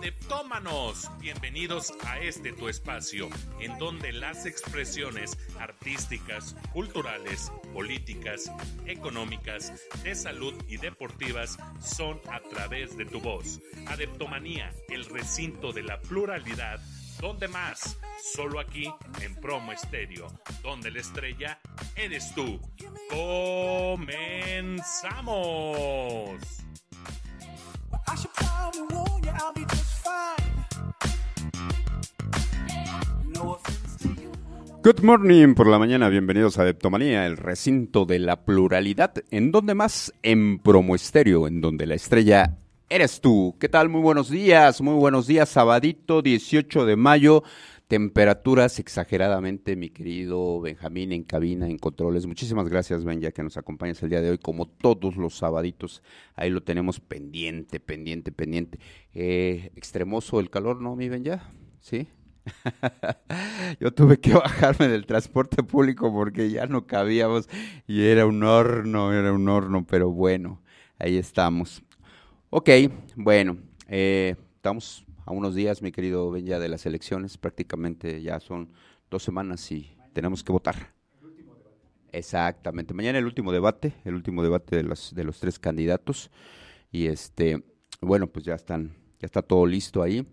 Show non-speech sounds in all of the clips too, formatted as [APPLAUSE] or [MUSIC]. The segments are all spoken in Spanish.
Adeptómanos, bienvenidos a este tu espacio, en donde las expresiones artísticas, culturales, políticas, económicas, de salud y deportivas son a través de tu voz. Adeptomanía, el recinto de la pluralidad, donde más, solo aquí en Promo Estéreo, donde la estrella eres tú. ¡Comenzamos! Good morning por la mañana, bienvenidos a Deptomanía, el recinto de la pluralidad, en donde más en Promoesterio, en donde la estrella eres tú. ¿Qué tal? Muy buenos días, muy buenos días, sabadito 18 de mayo temperaturas exageradamente, mi querido Benjamín, en cabina, en controles. Muchísimas gracias, Benja, que nos acompañas el día de hoy, como todos los sabaditos. Ahí lo tenemos pendiente, pendiente, pendiente. Eh, extremoso el calor, ¿no, mi Benja? ¿Sí? [LAUGHS] Yo tuve que bajarme del transporte público porque ya no cabíamos y era un horno, era un horno, pero bueno, ahí estamos. Ok, bueno, eh, estamos a unos días, mi querido Ben, ya de las elecciones. Prácticamente ya son dos semanas y tenemos que votar. Exactamente. Mañana el último debate, el último debate de los, de los tres candidatos. Y este, bueno, pues ya están, ya está todo listo ahí.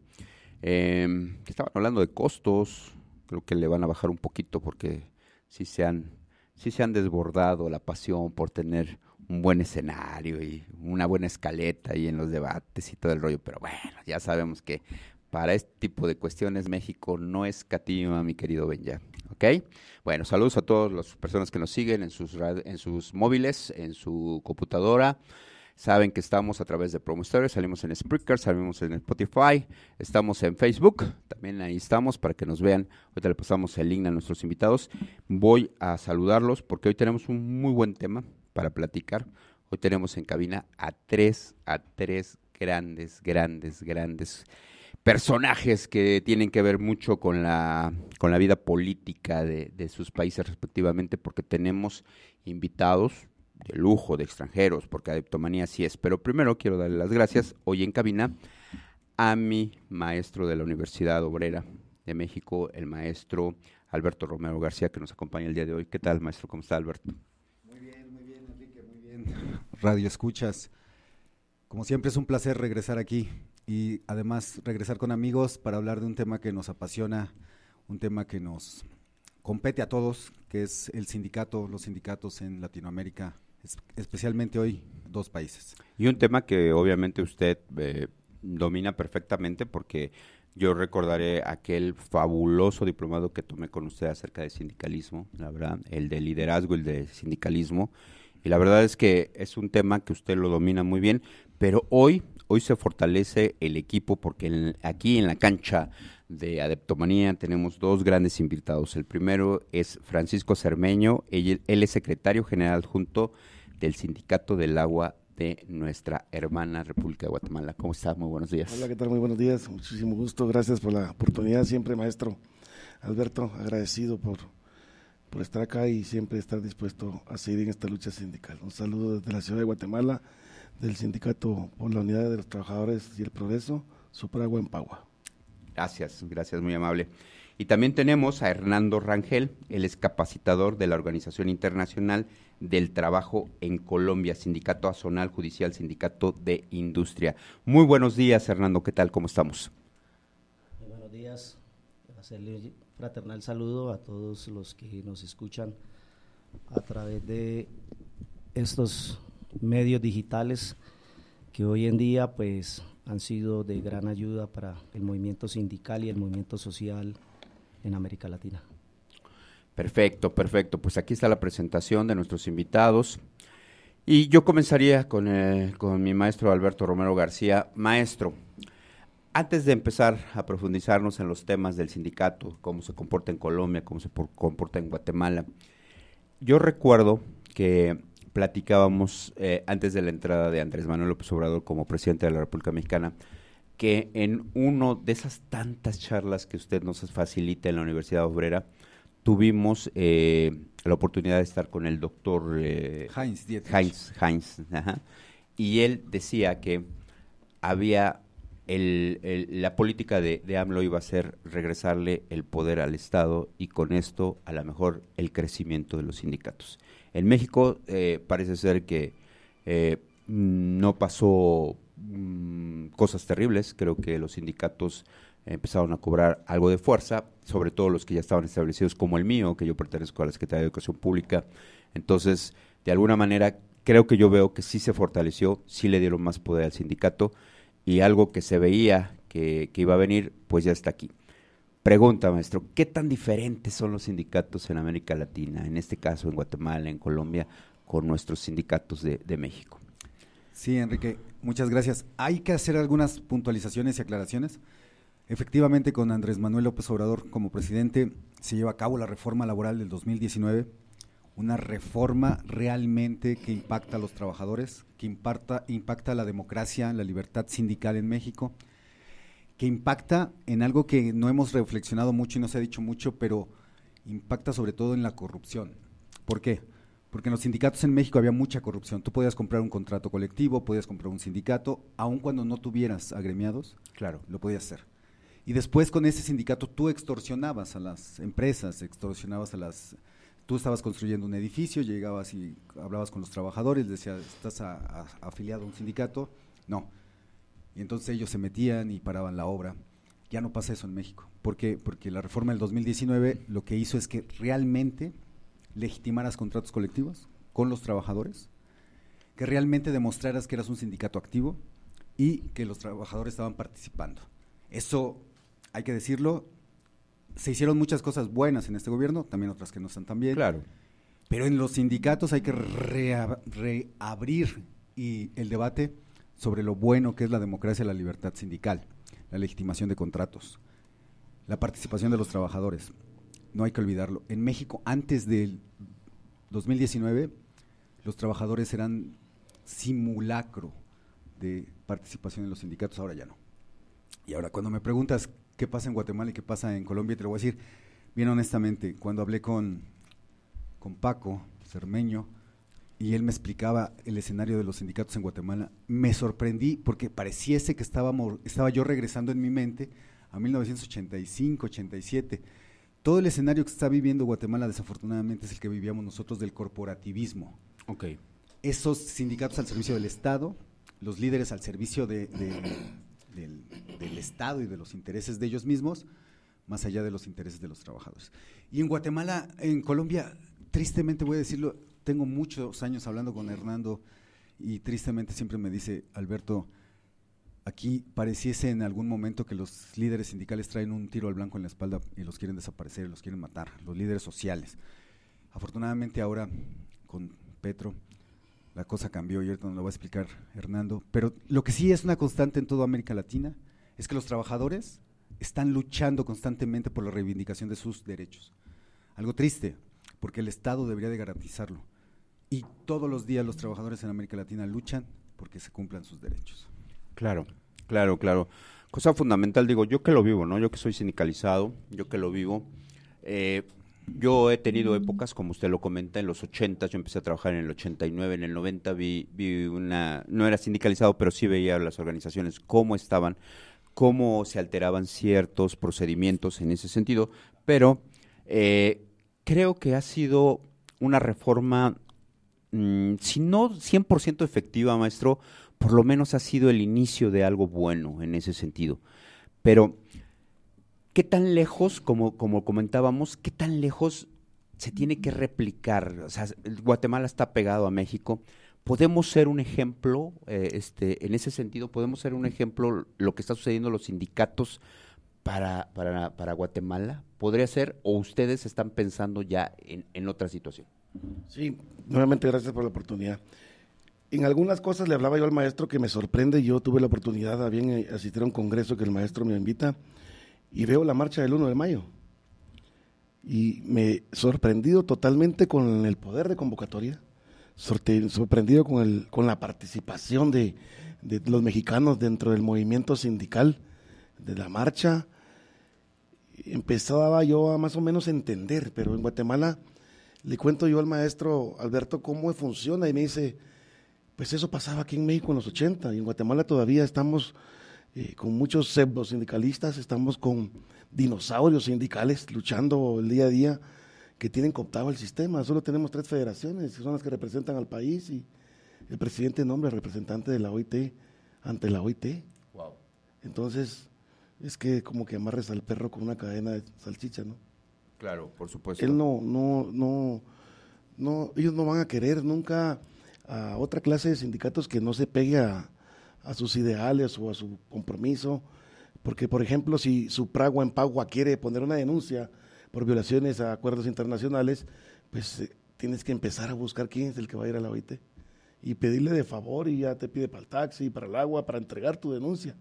Em, estaban hablando de costos, creo que le van a bajar un poquito porque sí se han, sí se han desbordado la pasión por tener un buen escenario y una buena escaleta y en los debates y todo el rollo, pero bueno, ya sabemos que para este tipo de cuestiones México no es escatima, mi querido Benja. ¿Ok? Bueno, saludos a todas las personas que nos siguen en sus, en sus móviles, en su computadora. Saben que estamos a través de Stories. salimos en Spreaker, salimos en Spotify, estamos en Facebook, también ahí estamos para que nos vean. Ahorita le pasamos el link a nuestros invitados. Voy a saludarlos porque hoy tenemos un muy buen tema para platicar. Hoy tenemos en cabina a tres, a tres grandes, grandes, grandes personajes que tienen que ver mucho con la, con la vida política de, sus países respectivamente, porque tenemos invitados de lujo, de extranjeros, porque Adeptomanía sí es. Pero primero quiero darle las gracias hoy en cabina a mi maestro de la Universidad Obrera de México, el maestro Alberto Romero García, que nos acompaña el día de hoy. ¿Qué tal, maestro? ¿Cómo está, Alberto? radio escuchas. Como siempre es un placer regresar aquí y además regresar con amigos para hablar de un tema que nos apasiona, un tema que nos compete a todos, que es el sindicato, los sindicatos en Latinoamérica, especialmente hoy dos países. Y un tema que obviamente usted eh, domina perfectamente porque yo recordaré aquel fabuloso diplomado que tomé con usted acerca de sindicalismo, la verdad, el de liderazgo, el de sindicalismo y la verdad es que es un tema que usted lo domina muy bien, pero hoy, hoy se fortalece el equipo porque aquí en la cancha de Adeptomanía tenemos dos grandes invitados. El primero es Francisco Cermeño, él, es secretario general junto del Sindicato del Agua de nuestra hermana República de Guatemala. ¿Cómo estás? Muy buenos días. Hola, ¿qué tal? Muy buenos días. Muchísimo gusto. Gracias por la oportunidad siempre, maestro Alberto. Agradecido por por estar acá y siempre estar dispuesto a seguir en esta lucha sindical. Un saludo desde la ciudad de Guatemala, del sindicato por la unidad de los trabajadores y el progreso, Supragua en Pagua. Gracias, gracias, muy amable. Y también tenemos a Hernando Rangel, el es capacitador de la Organización Internacional del Trabajo en Colombia, Sindicato Azonal Judicial, Sindicato de Industria. Muy buenos días, Hernando, ¿qué tal? ¿Cómo estamos? Muy buenos días, gracias, fraternal saludo a todos los que nos escuchan a través de estos medios digitales que hoy en día pues han sido de gran ayuda para el movimiento sindical y el movimiento social en América Latina. Perfecto, perfecto. Pues aquí está la presentación de nuestros invitados. Y yo comenzaría con, eh, con mi maestro Alberto Romero García. Maestro, antes de empezar a profundizarnos en los temas del sindicato, cómo se comporta en Colombia, cómo se comporta en Guatemala, yo recuerdo que platicábamos eh, antes de la entrada de Andrés Manuel López Obrador como presidente de la República Mexicana, que en uno de esas tantas charlas que usted nos facilita en la Universidad Obrera, tuvimos eh, la oportunidad de estar con el doctor eh, Heinz, y él decía que había la política de, AMLO iba a ser regresarle el poder al Estado y con esto a lo mejor el crecimiento de los sindicatos. En México eh, parece ser que eh, no pasó mm, cosas terribles, creo que los sindicatos empezaron a cobrar algo de fuerza, sobre todo los que ya estaban establecidos como el mío, que yo pertenezco a la Secretaría de Educación Pública. Entonces, de alguna manera, creo que yo veo que sí se fortaleció, sí le dieron más poder al sindicato y algo que se veía que, iba a venir, pues ya está aquí. Pregunta, maestro, ¿qué tan diferentes son los sindicatos en América Latina, en este caso en Guatemala, en Colombia, con nuestros sindicatos de, de México? Sí, Enrique, muchas gracias. Hay que hacer algunas puntualizaciones y aclaraciones. Efectivamente, con Andrés Manuel López Obrador como presidente se lleva a cabo la reforma laboral del 2019 una reforma realmente que impacta a los trabajadores, que impacta, a la democracia, la libertad sindical en México, que impacta en algo que no hemos reflexionado mucho y no se ha dicho mucho, pero impacta sobre todo en la corrupción. ¿Por qué? Porque en los sindicatos en México había mucha corrupción. Tú podías comprar un contrato colectivo, podías comprar un sindicato, aun cuando no tuvieras agremiados, claro, lo podías hacer. Y después con ese sindicato tú extorsionabas a las empresas, extorsionabas a las tú estabas construyendo un edificio, llegabas y hablabas con los trabajadores, decías, ¿estás afiliado a un sindicato? No. Y entonces ellos se metían y paraban la obra. Ya no pasa eso en México. ¿Por qué? Porque la reforma del 2019 lo que hizo es que realmente legitimaras contratos colectivos con los trabajadores, que realmente demostraras que eras un sindicato activo y que los trabajadores estaban participando. Eso, hay que decirlo, se hicieron muchas cosas buenas en este gobierno, también otras que no están tan bien. Claro. Pero en los sindicatos hay que reabrir el debate sobre lo bueno que es la democracia la libertad sindical, la legitimación de contratos, la participación de los trabajadores. No hay que olvidarlo. En México, antes del 2019, los trabajadores eran simulacro de participación en los sindicatos, ahora ya no. Y ahora cuando me preguntas qué pasa en Guatemala y qué pasa en Colombia. te lo voy a decir bien honestamente, cuando hablé con, con Paco pues, Cermeño y él me explicaba el escenario de los sindicatos en Guatemala, me sorprendí porque pareciese que estaba, estaba yo regresando en mi mente a 1985, 87. Todo el escenario que está viviendo Guatemala, desafortunadamente, es el que vivíamos nosotros del corporativismo. Okay. Esos sindicatos al servicio del Estado, los líderes al servicio de del, Estado y de los intereses de ellos mismos, más allá de los intereses de los trabajadores. Y en Guatemala, en Colombia, tristemente voy a decirlo, tengo muchos años hablando con Hernando y tristemente siempre me dice, Alberto, aquí pareciese en algún momento que los líderes sindicales traen un tiro al blanco en la espalda y los quieren desaparecer, los quieren matar, los líderes sociales. Afortunadamente ahora con Petro la cosa cambió y ahorita nos lo va a explicar Hernando, pero lo que sí es una constante en toda América Latina es que los trabajadores están luchando constantemente por la reivindicación de sus derechos. Algo triste, porque el Estado debería de garantizarlo. Y todos los días los trabajadores en América Latina luchan porque se cumplan sus derechos. Claro, claro, claro. Cosa fundamental, digo, yo que lo vivo, ¿no? Yo que soy sindicalizado, yo que lo vivo, eh, yo he tenido épocas, como usted lo comenta, en los 80, yo empecé a trabajar en el 89, en el 90 vi, una, no era sindicalizado, pero sí veía las organizaciones cómo estaban, cómo se alteraban ciertos procedimientos en ese sentido, pero eh, creo que ha sido una reforma, mm, si no 100% efectiva, maestro, por lo menos ha sido el inicio de algo bueno en ese sentido. Pero ¿Qué tan lejos, como, como comentábamos, qué tan lejos se tiene que replicar? O sea, Guatemala está pegado a México. ¿Podemos ser un ejemplo, eh, este, en ese sentido, podemos ser un ejemplo lo que está sucediendo los sindicatos para, para, Guatemala? ¿Podría ser o ustedes están pensando ya en, en otra situación? Sí, nuevamente gracias por la oportunidad. En algunas cosas le hablaba yo al maestro que me sorprende. Yo tuve la oportunidad de eh, asistir a un congreso que el maestro me invita y veo la marcha del 1 de mayo. Y me sorprendido totalmente con el poder de convocatoria, sorprendido con, el, con la participación de, de los mexicanos dentro del movimiento sindical, de la marcha. Empezaba yo a más o menos entender, pero en Guatemala le cuento yo al maestro Alberto cómo funciona y me dice, pues eso pasaba aquí en México en los 80 y en Guatemala todavía estamos eh, con muchos sindicalistas, estamos con dinosaurios sindicales luchando el día a día que tienen cooptado el sistema. Solo tenemos tres federaciones, que son las que representan al país y el presidente nombra representante de la OIT ante la OIT. Entonces, es que como que amarres al perro con una cadena de salchicha, ¿no? Claro, por supuesto. Él no, no, no, no, ellos no van a querer nunca a otra clase de sindicatos que no se pegue a, a sus ideales o a su compromiso. Porque, por ejemplo, si su Pragua en Pagua quiere poner una denuncia por violaciones a acuerdos internacionales, pues eh, tienes que empezar a buscar quién es el que va a ir a la OIT y pedirle de favor y ya te pide para el taxi, para el agua, para entregar tu denuncia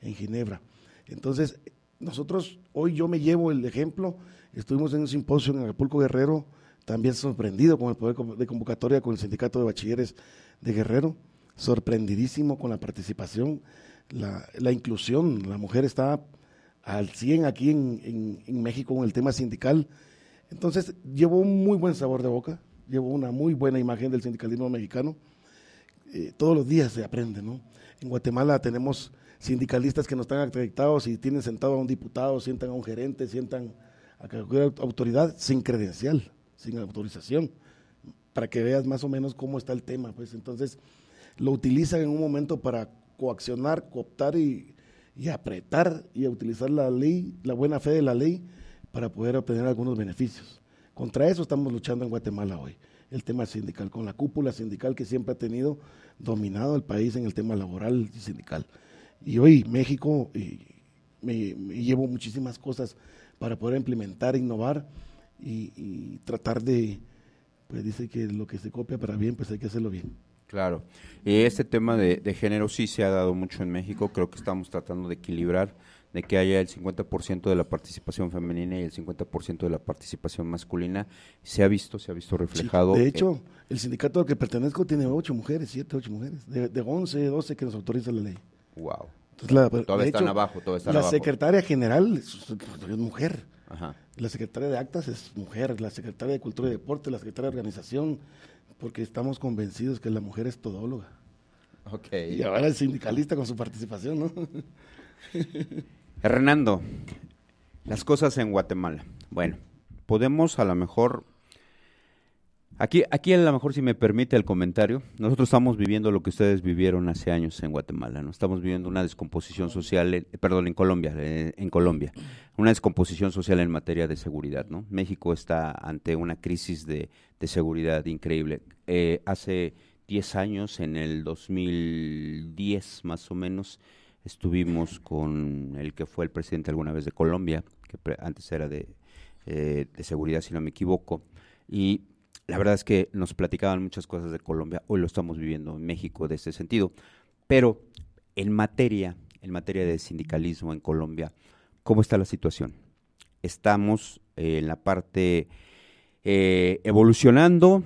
en Ginebra. Entonces, nosotros, hoy yo me llevo el ejemplo, estuvimos en un simposio en Acapulco Guerrero, también sorprendido con el poder de convocatoria con el sindicato de bachilleres de Guerrero, sorprendidísimo con la participación, la, inclusión. La mujer está al 100 aquí en, en, en, México con el tema sindical. Entonces, llevó un muy buen sabor de boca, llevó una muy buena imagen del sindicalismo mexicano. Eh, todos los días se aprende, ¿no? En Guatemala tenemos sindicalistas que no están acreditados y tienen sentado a un diputado, sientan a un gerente, sientan a cualquier autoridad sin credencial, sin autorización, para que veas más o menos cómo está el tema. Pues entonces, lo utilizan en un momento para coaccionar, cooptar y, apretar y utilizar la ley, la buena fe de la ley para poder obtener algunos beneficios. Contra eso estamos luchando en Guatemala hoy, el tema sindical, con la cúpula sindical que siempre ha tenido dominado el país en el tema laboral y sindical. Y hoy México eh, me, llevo muchísimas cosas para poder implementar, innovar y tratar de, pues dice que lo que se copia para bien, pues hay que hacerlo bien. Claro. Y eh, este tema de, género sí se ha dado mucho en México. Creo que estamos tratando de equilibrar, de que haya el 50% de la participación femenina y el 50% de la participación masculina. Se ha visto, se ha visto reflejado. de hecho, el sindicato al que pertenezco tiene ocho mujeres, siete, ocho mujeres, de, once, 11, 12 que nos autoriza la ley. Wow. la, todavía están abajo, todavía están abajo. La secretaria general es, mujer. Ajá. La secretaria de actas es mujer, la secretaria de cultura y deporte, la secretaria de organización, porque estamos convencidos que la mujer es todóloga. Okay. Y ahora el sindicalista con su participación, ¿no? [LAUGHS] Hernando, las cosas en Guatemala. Bueno, podemos a lo mejor Aquí, aquí a lo mejor si me permite el comentario, nosotros estamos viviendo lo que ustedes vivieron hace años en Guatemala, ¿no? Estamos viviendo una descomposición social, eh, perdón, en Colombia, eh, en, Colombia, una descomposición social en materia de seguridad, ¿no? México está ante una crisis de, seguridad increíble. Eh, hace 10 años, en el 2010 más o menos, estuvimos con el que fue el presidente alguna vez de Colombia, que antes era de, de seguridad, si no me equivoco, y la verdad es que nos platicaban muchas cosas de Colombia, hoy lo estamos viviendo en México de ese sentido, pero en materia, en materia de sindicalismo en Colombia, ¿cómo está la situación? Estamos eh, en la parte eh, evolucionando,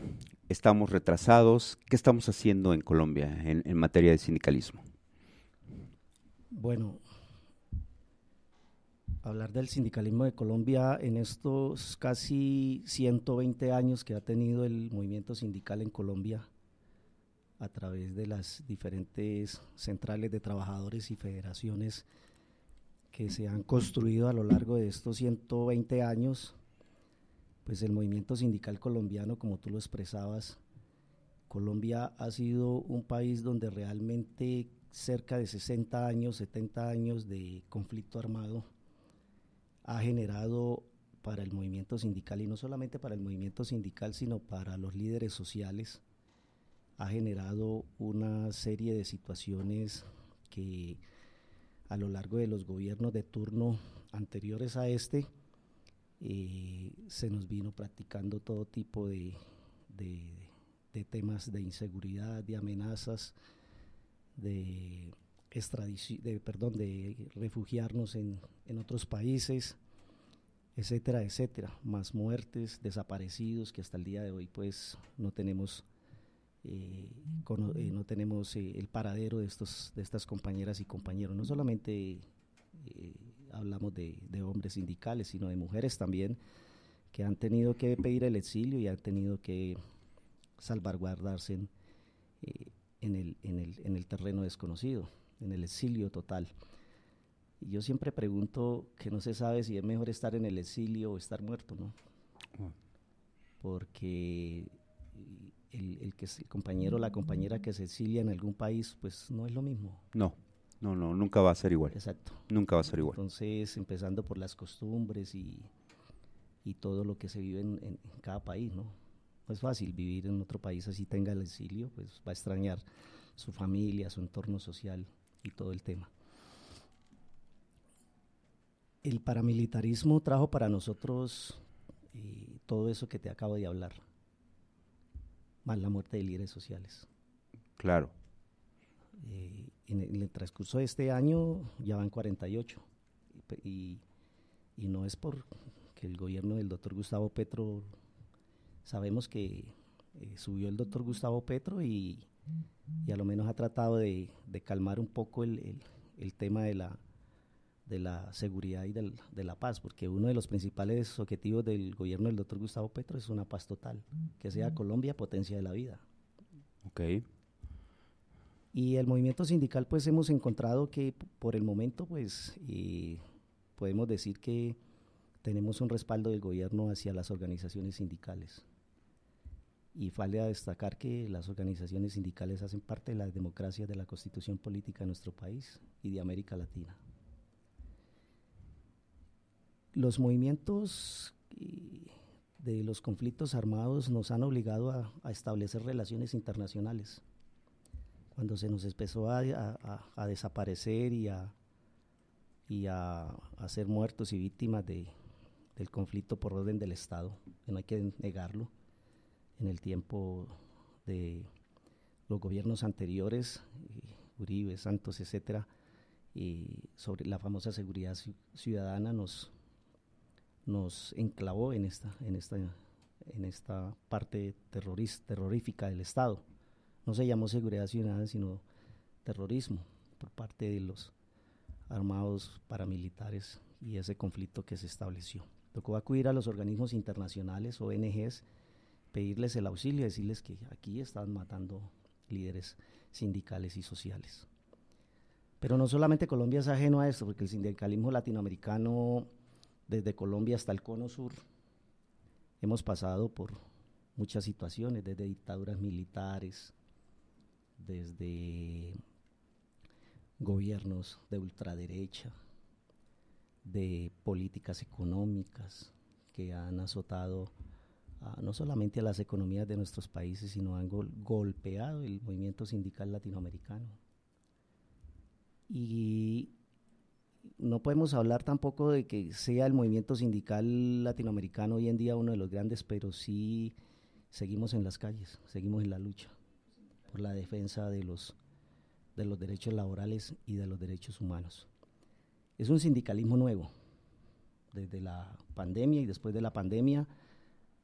estamos retrasados, ¿qué estamos haciendo en Colombia en materia de sindicalismo? Bueno, hablar del sindicalismo de Colombia en estos casi 120 años que ha tenido el movimiento sindical en Colombia a través de las diferentes centrales de trabajadores y federaciones que se han construido a lo largo de estos 120 años, pues el movimiento sindical colombiano, como tú lo expresabas, Colombia ha sido un país donde realmente cerca de 60 años, 70 años de conflicto armado, ha generado para el movimiento sindical, y no solamente para el movimiento sindical, sino para los líderes sociales, ha generado una serie de situaciones que a lo largo de los gobiernos de turno anteriores a este, eh, se nos vino practicando todo tipo de temas de inseguridad, de amenazas, de de, perdón, de refugiarnos en, en otros países, etcétera, etcétera. Más muertes, desaparecidos que hasta el día de hoy pues no tenemos eh, eh, no tenemos eh, el paradero de, estos, de estas compañeras y compañeros. No solamente hablamos de, hombres sindicales, sino de mujeres también que han tenido que pedir el exilio y han tenido que salvaguardarse en el terreno desconocido en el exilio total. Y yo siempre pregunto que no se sabe si es mejor estar en el exilio o estar muerto, ¿no? Ah. Porque el, el, que el compañero o la compañera que se exilia en algún país, pues no es lo mismo. No, no, no, nunca va a ser igual. Exacto. Nunca va a ser igual. Entonces, empezando por las costumbres y, y todo lo que se vive en, en cada país, ¿no? No es fácil vivir en otro país así tenga el exilio, pues va a extrañar su familia, su entorno social y todo el tema. El paramilitarismo trajo para nosotros eh, todo eso que te acabo de hablar, más la muerte de líderes sociales. Claro. Eh, en, el, transcurso de este año ya van 48 y, y, no es por que el gobierno del doctor Gustavo Petro, sabemos que eh, subió el doctor Gustavo Petro y y a lo menos ha tratado de, de calmar un poco el, el, tema de la, de la seguridad y del, de la paz, porque uno de los principales objetivos del gobierno del doctor Gustavo Petro es una paz total, que sea Colombia potencia de la vida. Okay. Y el movimiento sindical, pues hemos encontrado que por el momento, pues podemos decir que tenemos un respaldo del gobierno hacia las organizaciones sindicales. Y vale destacar que las organizaciones sindicales hacen parte de la democracia de la constitución política de nuestro país y de América Latina. Los movimientos eh, de los conflictos armados nos han obligado a, establecer relaciones internacionales. Cuando se nos empezó a, desaparecer y, y a, ser muertos y víctimas de, del conflicto por orden del Estado, no hay que negarlo en el tiempo de los gobiernos anteriores, eh, Uribe, Santos, etcétera, y sobre la famosa seguridad ciudadana nos, nos enclavó en esta, en esta, en esta parte terrorista, terrorífica del Estado. No se llamó seguridad ciudadana, sino terrorismo por parte de los armados paramilitares y ese conflicto que se estableció. Tocó acudir a los organismos internacionales, ONGs, pedirles el auxilio, decirles que aquí están matando líderes sindicales y sociales. Pero no solamente Colombia es ajeno a esto, porque el sindicalismo latinoamericano, desde Colombia hasta el Cono Sur, hemos pasado por muchas situaciones, desde dictaduras militares, desde gobiernos de ultraderecha, de políticas económicas que han azotado no solamente a las economías de nuestros países, sino han golpeado el movimiento sindical latinoamericano. Y no podemos hablar tampoco de que sea el movimiento sindical latinoamericano hoy en día uno de los grandes, pero sí seguimos en las calles, seguimos en la lucha por la defensa de de los derechos laborales y de los derechos humanos. Es un sindicalismo nuevo. Desde la pandemia y después de la pandemia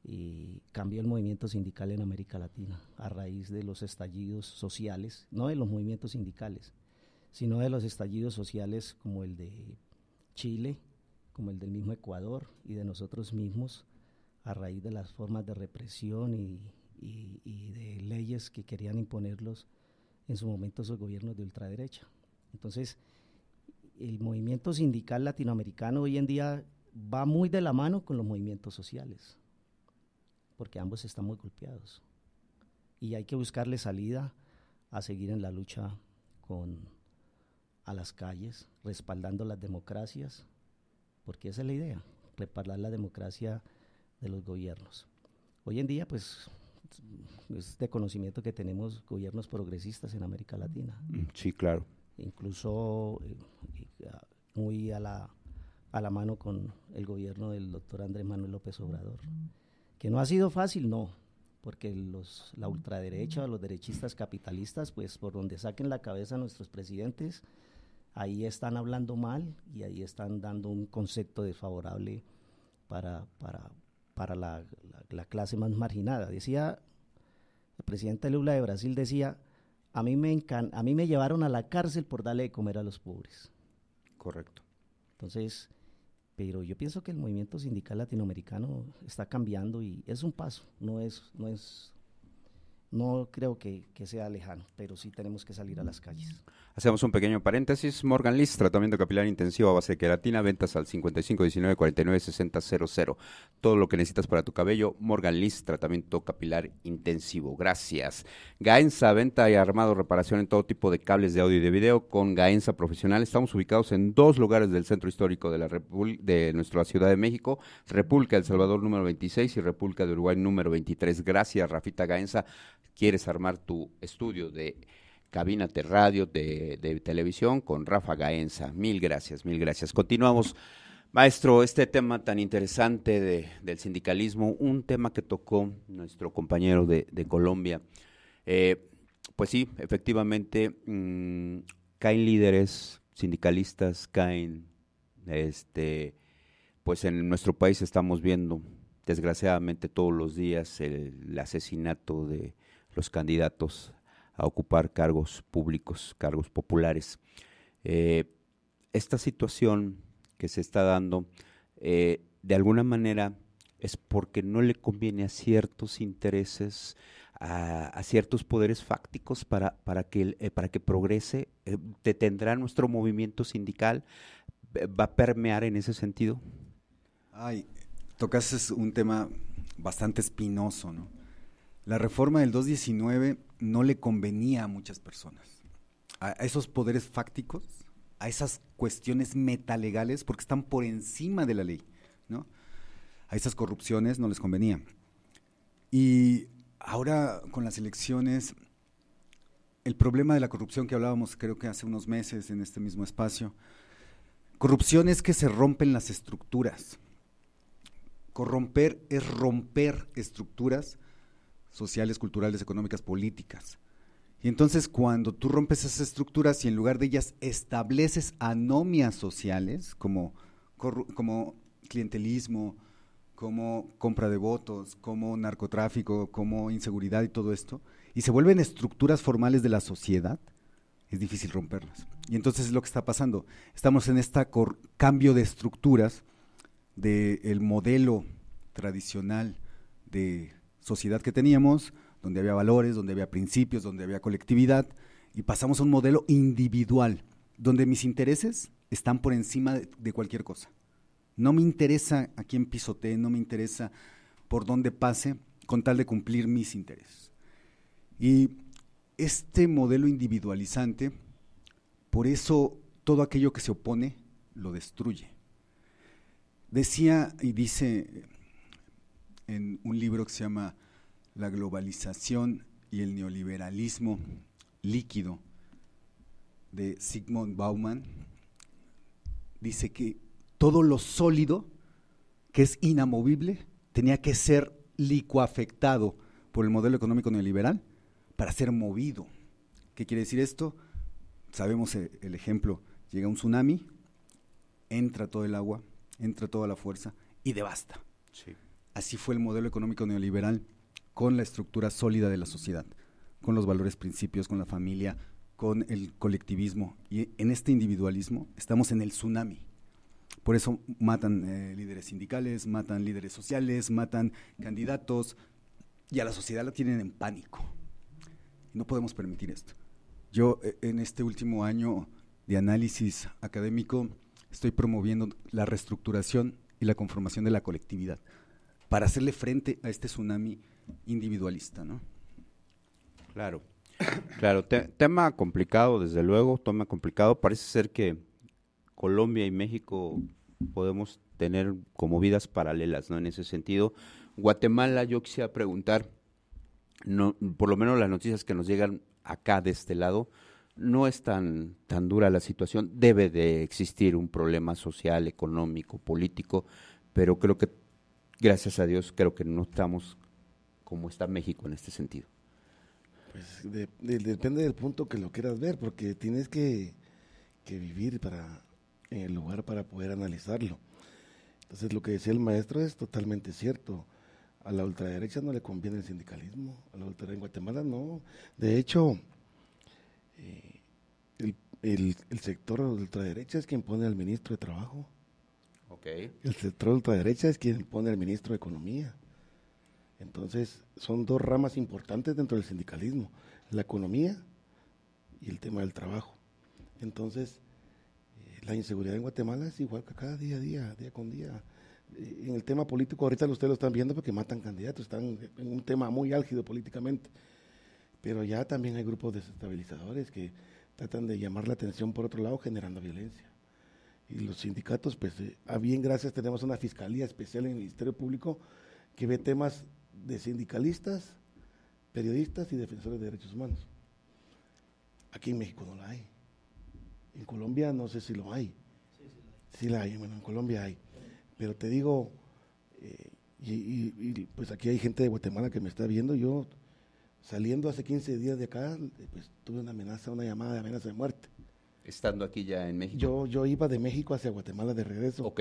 y cambió el movimiento sindical en América Latina a raíz de los estallidos sociales, no de los movimientos sindicales, sino de los estallidos sociales como el de Chile, como el del mismo Ecuador y de nosotros mismos a raíz de las formas de represión y, de leyes que querían imponerlos en su momento esos gobiernos de ultraderecha. Entonces, el movimiento sindical latinoamericano hoy en día va muy de la mano con los movimientos sociales porque ambos están muy golpeados. Y hay que buscarle salida a seguir en la lucha con a las calles, respaldando las democracias, porque esa es la idea, respaldar la democracia de los gobiernos. Hoy en día, pues, es de conocimiento que tenemos gobiernos progresistas en América Latina. Mm, sí, claro. Incluso eh, ah, muy a la, a la mano con el gobierno del doctor Andrés Manuel López Obrador. Que no ha sido fácil, no, porque los, la ultraderecha, los derechistas capitalistas, pues por donde saquen la cabeza nuestros presidentes, ahí están hablando mal y ahí están dando un concepto desfavorable para, para, para la, clase más marginada. Decía, el presidente Lula de Brasil decía, a mí, me a mí me llevaron a la cárcel por darle de comer a los pobres. Correcto. Entonces, pero yo pienso que el movimiento sindical latinoamericano está cambiando y es un paso, no es, no es no creo que, sea lejano, pero sí tenemos que salir a las calles. Hacemos un pequeño paréntesis. Morgan Liz, tratamiento capilar intensivo a base de queratina, ventas al 60 00 Todo lo que necesitas para tu cabello, Morgan Liz, tratamiento capilar intensivo. Gracias. Gaenza, venta y armado, reparación en todo tipo de cables de audio y de video con Gaenza Profesional. Estamos ubicados en dos lugares del centro histórico de, la de nuestra Ciudad de México, República del Salvador número 26 y República de Uruguay número 23. Gracias, Rafita Gaenza quieres armar tu estudio de cabina de Radio, de, televisión, con Rafa Gaenza. Mil gracias, mil gracias. Continuamos. Maestro, este tema tan interesante de, del sindicalismo, un tema que tocó nuestro compañero de, Colombia, eh, pues sí, efectivamente, mm, caen líderes sindicalistas, caen, este, pues en nuestro país estamos viendo, desgraciadamente todos los días, el asesinato de los candidatos a ocupar cargos públicos, cargos populares. Eh, esta situación que se está dando, eh, de alguna manera, es porque no le conviene a ciertos intereses, a, ciertos poderes fácticos para, para, que, eh, para que progrese, detendrá nuestro movimiento sindical, va a permear en ese sentido. Ay, tocas un tema bastante espinoso, ¿no? la reforma del 219 no le convenía a muchas personas, a esos poderes fácticos, a esas cuestiones metalegales, porque están por encima de la ley, ¿no? A esas corrupciones no les convenía. Y ahora con las elecciones, el problema de la corrupción que hablábamos creo que hace unos meses en este mismo espacio, corrupción es que se rompen las estructuras. Corromper es romper estructuras sociales, culturales, económicas, políticas. Y entonces cuando tú rompes esas estructuras y en lugar de ellas estableces anomias sociales como, como clientelismo, como compra de votos, como narcotráfico, como inseguridad y todo esto, y se vuelven estructuras formales de la sociedad, es difícil romperlas. Y entonces es lo que está pasando. Estamos en este cambio de estructuras del modelo tradicional de sociedad que teníamos, donde había valores, donde había principios, donde había colectividad, y pasamos a un modelo individual, donde mis intereses están por encima de, cualquier cosa. No me interesa a quién pisotee, no me interesa por dónde pase, con tal de cumplir mis intereses. Y este modelo individualizante, por eso todo aquello que se opone lo destruye. Decía y dice en un libro que se llama La globalización y el neoliberalismo líquido de Sigmund Bauman, dice que todo lo sólido que es inamovible tenía que ser licuafectado por el modelo económico neoliberal para ser movido. ¿Qué quiere decir esto? Sabemos e-, el ejemplo, llega un tsunami, entra todo el agua, entra toda la fuerza y devasta. Sí. Así fue el modelo económico neoliberal, con la estructura sólida de la sociedad, con los valores, principios, con la familia, con el colectivismo. Y en este individualismo estamos en el tsunami. Por eso matan eh, líderes sindicales, matan líderes sociales, matan candidatos y a la sociedad la tienen en pánico. No podemos permitir esto. Yo eh, en este último año de análisis académico estoy promoviendo la reestructuración y la conformación de la colectividad para hacerle frente a este tsunami individualista, ¿no? Claro, claro, tema complicado, desde luego, tema complicado. Parece ser que Colombia y México podemos tener como vidas paralelas, ¿no? En ese sentido, Guatemala, yo quisiera preguntar, no, por lo menos las noticias que nos llegan acá de este lado, no es tan, tan dura la situación. Debe de existir un problema social, económico, político, pero creo que gracias a Dios, creo que no estamos como está México en este sentido. Pues depende del punto que lo quieras ver, porque tienes que, vivir para, en el lugar para poder analizarlo. Entonces, lo que decía el maestro es totalmente cierto. A la ultraderecha no le conviene el sindicalismo, a la ultraderecha en Guatemala no. De hecho, eh, el, sector de ultraderecha es quien pone al ministro de Trabajo el El sector ultraderecha es quien pone al ministro de Economía. Entonces, son dos ramas importantes dentro del sindicalismo, la economía y el tema del trabajo. Entonces, eh, la inseguridad en Guatemala es igual que cada día a día, día con día. Eh, en el tema político, ahorita ustedes lo están viendo porque matan candidatos, están en un tema muy álgido políticamente. Pero ya también hay grupos desestabilizadores que tratan de llamar la atención por otro lado, generando violencia y los sindicatos, pues eh, a bien gracias tenemos una fiscalía especial en el Ministerio Público que ve temas de sindicalistas, periodistas y defensores de derechos humanos. Aquí en México no la hay. En Colombia no sé si lo hay. Sí, la hay, bueno, en Colombia hay. Pero te digo, eh, y, pues aquí hay gente de Guatemala que me está viendo, yo saliendo hace 15 días de acá, pues tuve una amenaza, una llamada de amenaza de muerte Estando aquí ya en México. Yo, yo iba de México hacia Guatemala de regreso.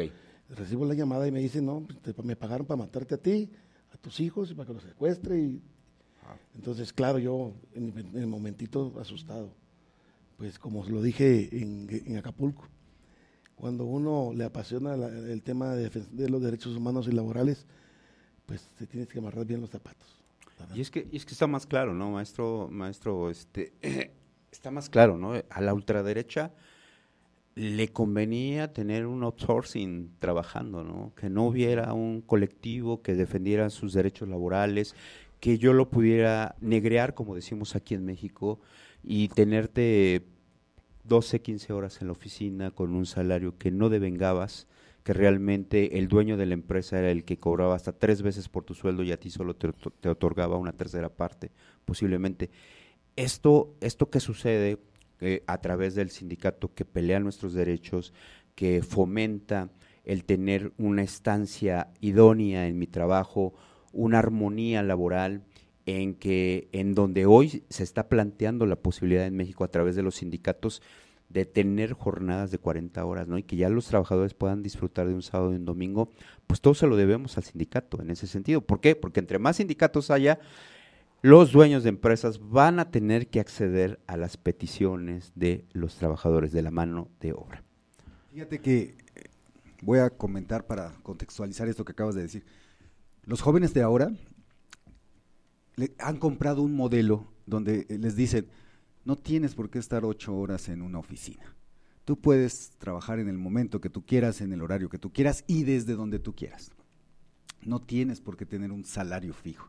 Recibo la llamada y me dicen, no, pues, me pagaron para matarte a ti, a tus hijos, y para que los secuestre. Y... Ah. Entonces, claro, yo en, el momentito asustado, pues como lo dije en, Acapulco, cuando uno le apasiona el tema de, de, los derechos humanos y laborales, pues te tienes que amarrar bien los zapatos. Y es que, y es que está más claro, ¿no, maestro, maestro este, [CLEARS THROAT] está más claro, ¿no? A la ultraderecha le convenía tener un outsourcing trabajando, ¿no? Que no hubiera un colectivo que defendiera sus derechos laborales, que yo lo pudiera negrear, como decimos aquí en México, y tenerte 12, 15 horas en la oficina con un salario que no devengabas, que realmente el dueño de la empresa era el que cobraba hasta tres veces por tu sueldo y a ti solo te, te otorgaba una tercera parte, posiblemente esto, esto que sucede a través del sindicato que pelea nuestros derechos, que fomenta el tener una estancia idónea en mi trabajo, una armonía laboral, en que en donde hoy se está planteando la posibilidad en México a través de los sindicatos de tener jornadas de 40 horas, ¿no? Y que ya los trabajadores puedan disfrutar de un sábado y un domingo, pues todo se lo debemos al sindicato en ese sentido. ¿Por qué? Porque entre más sindicatos haya, los dueños de empresas van a tener que acceder a las peticiones de los trabajadores de la mano de obra. Fíjate que eh, voy a comentar para contextualizar esto que acabas de decir. Los jóvenes de ahora han comprado un modelo donde eh, les dicen, no tienes por qué estar ocho horas en una oficina. Tú puedes trabajar en el momento que tú quieras, en el horario que tú quieras y desde donde tú quieras. No tienes por qué tener un salario fijo.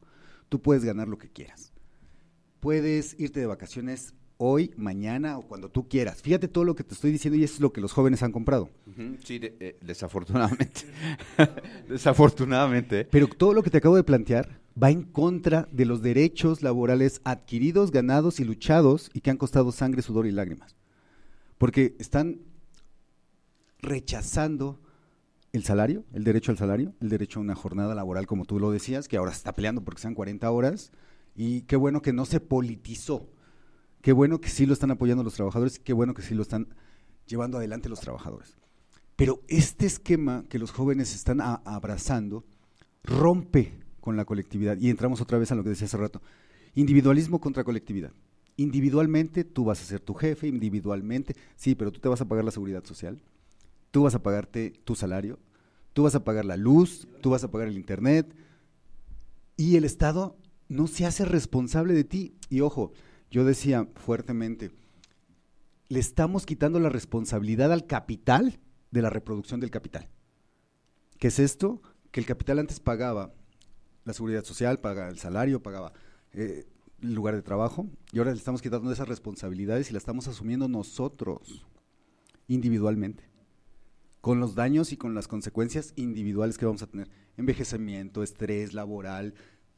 Tú puedes ganar lo que quieras. Puedes irte de vacaciones hoy, mañana o cuando tú quieras. Fíjate todo lo que te estoy diciendo y eso es lo que los jóvenes han comprado. Sí, eh, desafortunadamente. [LAUGHS] desafortunadamente. Pero todo lo que te acabo de plantear va en contra de los derechos laborales adquiridos, ganados y luchados y que han costado sangre, sudor y lágrimas. Porque están rechazando el salario, el derecho al salario, el derecho a una jornada laboral, como tú lo decías, que ahora se está peleando porque sean 40 horas, y qué bueno que no se politizó, qué bueno que sí lo están apoyando los trabajadores, qué bueno que sí lo están llevando adelante los trabajadores. Pero este esquema que los jóvenes están abrazando rompe con la colectividad, y entramos otra vez a lo que decía hace rato, individualismo contra colectividad. Individualmente tú vas a ser tu jefe, individualmente, sí, pero tú te vas a pagar la seguridad social, Tú vas a pagarte tu salario, tú vas a pagar la luz, tú vas a pagar el internet y el Estado no se hace responsable de ti. Y ojo, yo decía fuertemente, le estamos quitando la responsabilidad al capital de la reproducción del capital. ¿Qué es esto? Que el capital antes pagaba la seguridad social, pagaba el salario, pagaba eh, el lugar de trabajo, y ahora le estamos quitando esas responsabilidades y las estamos asumiendo nosotros individualmente con los daños y con las consecuencias individuales que vamos a tener. Envejecimiento, estrés laboral,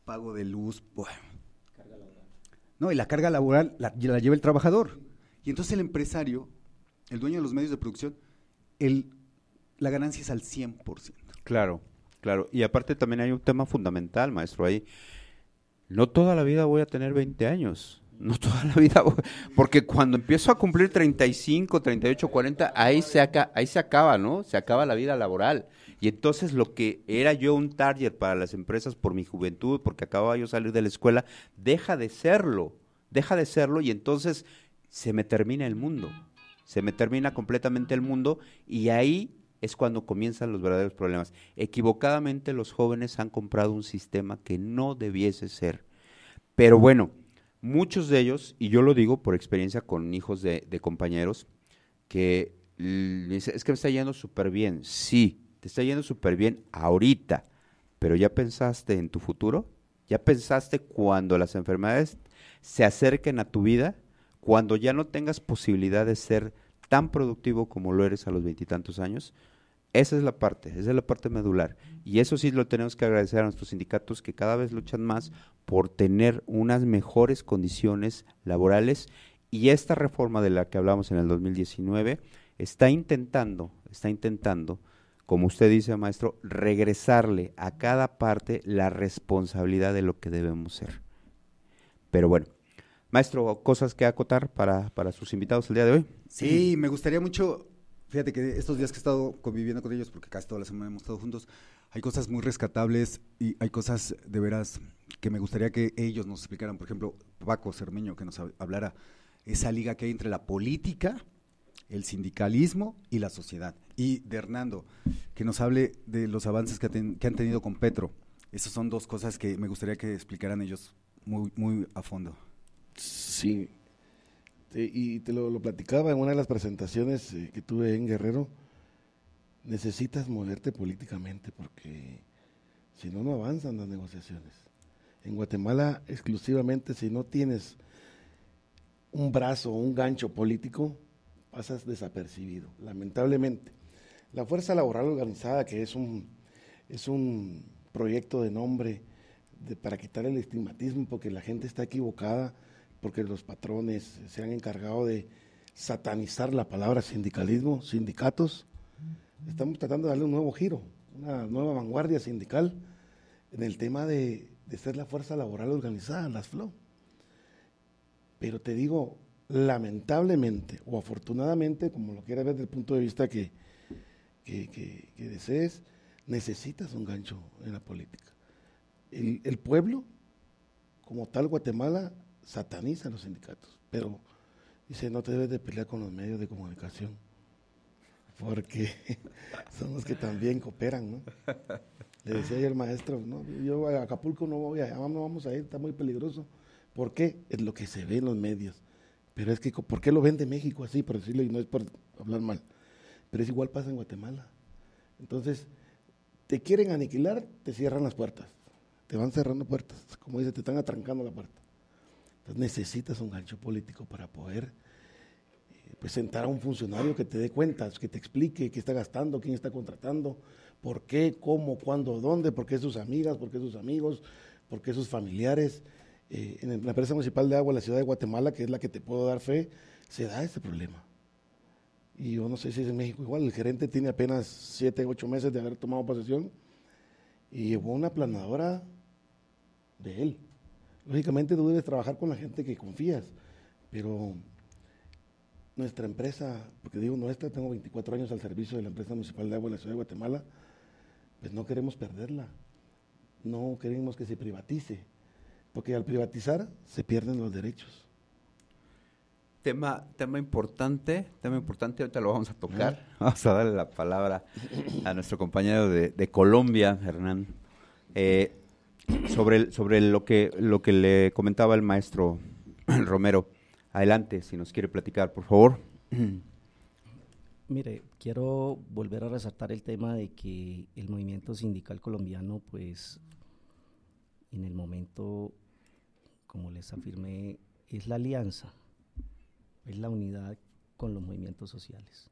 pago de luz. Bueno. No, y la carga laboral la, la lleva el trabajador. Y entonces el empresario, el dueño de los medios de producción, la ganancia es al 100%. Claro, claro. Y aparte también hay un tema fundamental, maestro, ahí. No toda la vida voy a tener 20 años. No toda la vida, porque cuando empiezo a cumplir 35, 38, 40, ahí se, acaba, ahí se acaba, ¿no? Se acaba la vida laboral. Y entonces lo que era yo un target para las empresas por mi juventud, porque acababa yo salir de la escuela, deja de serlo, deja de serlo y entonces se me termina el mundo, se me termina completamente el mundo y ahí es cuando comienzan los verdaderos problemas. Equivocadamente los jóvenes han comprado un sistema que no debiese ser. Pero bueno, Muchos de ellos, y yo lo digo por experiencia con hijos de, compañeros, que es que me está yendo súper bien. Sí, te está yendo súper bien ahorita, pero ¿ya pensaste en tu futuro? ¿Ya pensaste cuando las enfermedades se acerquen a tu vida? Cuando ya no tengas posibilidad de ser tan productivo como lo eres a los veintitantos años, esa es la parte, esa es la parte medular. Y eso sí lo tenemos que agradecer a nuestros sindicatos que cada vez luchan más por tener unas mejores condiciones laborales. Y esta reforma de la que hablamos en el 2019 está intentando, está intentando, como usted dice, maestro, regresarle a cada parte la responsabilidad de lo que debemos ser. Pero bueno, maestro, cosas que acotar para, para sus invitados el día de hoy. Sí, me gustaría mucho fíjate que estos días que he estado conviviendo con ellos, porque casi toda la semana hemos estado juntos, hay cosas muy rescatables y hay cosas de veras que me gustaría que ellos nos explicaran. Por ejemplo, Paco Cermeño, que nos hablara esa liga que hay entre la política, el sindicalismo y la sociedad. Y de Hernando, que nos hable de los avances que, que han tenido con Petro. Esas son dos cosas que me gustaría que explicaran ellos muy, muy a fondo. Sí, este, y te lo, platicaba en una de las presentaciones eh, que tuve en Guerrero, necesitas moverte políticamente porque si no, no avanzan las negociaciones. En Guatemala, exclusivamente, si no tienes un brazo o un gancho político, pasas desapercibido, lamentablemente. La fuerza laboral organizada, que es un, es un proyecto de nombre para quitar el estigmatismo, porque la gente está equivocada porque los patrones se han encargado de satanizar la palabra sindicalismo, sindicatos. Estamos tratando de darle un nuevo giro, una nueva vanguardia sindical en el tema de, ser la fuerza laboral organizada, las FLO. Pero te digo, lamentablemente o afortunadamente, como lo quieras ver desde el punto de vista que, que, desees, necesitas un gancho en la política. El, el pueblo, como tal, Guatemala sataniza los sindicatos, pero dice, no te debes de pelear con los medios de comunicación, porque [LAUGHS] son los que también cooperan, ¿no? Le decía ayer el maestro, yo a Acapulco no voy, ah, no vamos a ir, está muy peligroso. ¿Por qué? Es lo que se ve en los medios. Pero es que, ¿por qué lo vende México así, por decirlo, y no es por hablar mal? Pero es igual pasa en Guatemala. Entonces, te quieren aniquilar, te cierran las puertas. Te van cerrando puertas. Como dice, te están atrancando la puerta. Entonces necesitas un gancho político para poder eh, presentar pues, a un funcionario que te dé cuentas, que te explique qué está gastando, quién está contratando, por qué, cómo, cuándo, dónde, por qué sus amigas, por qué sus amigos, por qué sus familiares. Eh, en la empresa municipal de agua de la ciudad de Guatemala, que es la que te puedo dar fe, se da este problema. Y yo no sé si es en México igual, el gerente tiene apenas siete, ocho meses de haber tomado posesión y llevó una planadora de él. Lógicamente tú debes trabajar con la gente que confías, pero nuestra empresa, porque digo nuestra, tengo 24 años al servicio de la empresa municipal de agua de la ciudad de Guatemala, pues no queremos perderla, no queremos que se privatice, porque al privatizar se pierden los derechos. Tema, importante, tema importante, ahorita lo vamos a tocar. [LAUGHS] Vamos a darle la palabra a nuestro compañero de, Colombia, Hernán. Eh, sobre, sobre lo, que, lo que le comentaba el maestro [CLEARS THROAT] Romero. Adelante, si nos quiere platicar, por favor. Mire, quiero volver a resaltar el tema de que el movimiento sindical colombiano, pues, en el momento, como les afirmé, es la alianza, es la unidad con los movimientos sociales.